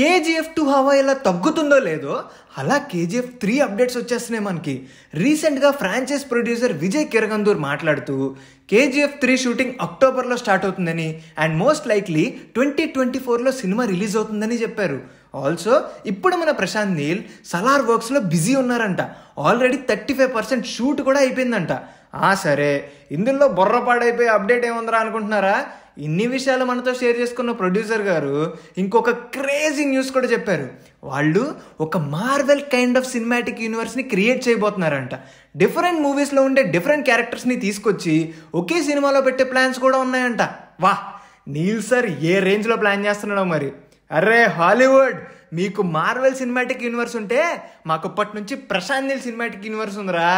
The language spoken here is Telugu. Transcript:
కేజీఎఫ్ టూ హవా ఇలా తగ్గుతుందో లేదో అలా కేజీఎఫ్ త్రీ అప్డేట్స్ వచ్చేస్తున్నాయి మనకి రీసెంట్గా ఫ్రాంచైజ్ ప్రొడ్యూసర్ విజయ్ కిరగందూర్ మాట్లాడుతూ కేజీఎఫ్ త్రీ షూటింగ్ అక్టోబర్లో స్టార్ట్ అవుతుందని and most likely twenty twenty ఫోర్లో సినిమా రిలీజ్ అవుతుందని చెప్పారు ఆల్సో ఇప్పుడు మన ప్రశాంత్ నీల్ సలార్ వర్క్స్లో బిజీ ఉన్నారంట already thirty five percent shoot కూడా అయిపోయిందంట ఆ సరే ఇందులో బొర్రపాడైపోయి అప్డేట్ ఏముందరా అనుకుంటున్నారా ఇన్ని విషయాలు మనతో షేర్ చేసుకున్న ప్రొడ్యూసర్ గారు ఇంకొక క్రేజీ న్యూస్ కూడా చెప్పారు వాళ్ళు ఒక మార్వెల్ కైండ్ ఆఫ్ సినిమాటిక్ యూనివర్స్ని క్రియేట్ చేయబోతున్నారంట డిఫరెంట్ మూవీస్లో ఉండే డిఫరెంట్ క్యారెక్టర్స్ని తీసుకొచ్చి ఒకే సినిమాలో పెట్టే ప్లాన్స్ కూడా ఉన్నాయంట వా నీల్ సార్ ఏ రేంజ్లో ప్లాన్ చేస్తున్నాడో మరి అరే హాలీవుడ్ మీకు మార్వెల్ సినిమాటిక్ యూనివర్స్ ఉంటే మాకు అప్పటి నుంచి ప్రశాంత్ నీల్ సినిమాటిక్ యూనివర్స్ ఉందిరా